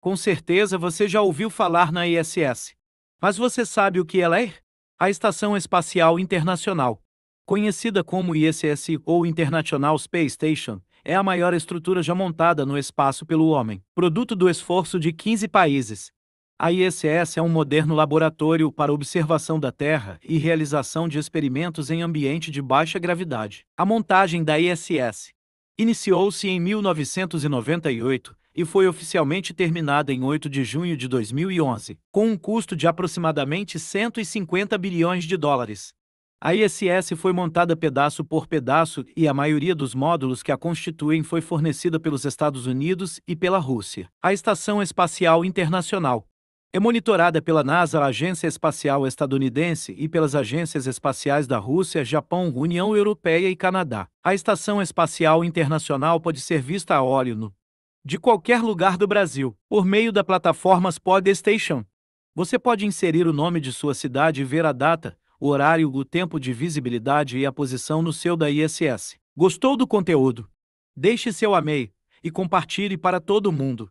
Com certeza você já ouviu falar na ISS. Mas você sabe o que ela é? A Estação Espacial Internacional. Conhecida como ISS ou International Space Station, é a maior estrutura já montada no espaço pelo homem, produto do esforço de 15 países. A ISS é um moderno laboratório para observação da Terra e realização de experimentos em ambiente de baixa gravidade. A montagem da ISS iniciou-se em 1998 e foi oficialmente terminada em 8 de junho de 2011, com um custo de aproximadamente 150 bilhões de dólares. A ISS foi montada pedaço por pedaço e a maioria dos módulos que a constituem foi fornecida pelos Estados Unidos e pela Rússia. A Estação Espacial Internacional é monitorada pela NASA, a Agência Espacial Estadunidense, e pelas agências espaciais da Rússia, Japão, União Europeia e Canadá. A Estação Espacial Internacional pode ser vista a óleo no de qualquer lugar do Brasil, por meio da plataforma Podstation. Você pode inserir o nome de sua cidade e ver a data, o horário, o tempo de visibilidade e a posição no seu da ISS. Gostou do conteúdo? Deixe seu amei e compartilhe para todo mundo.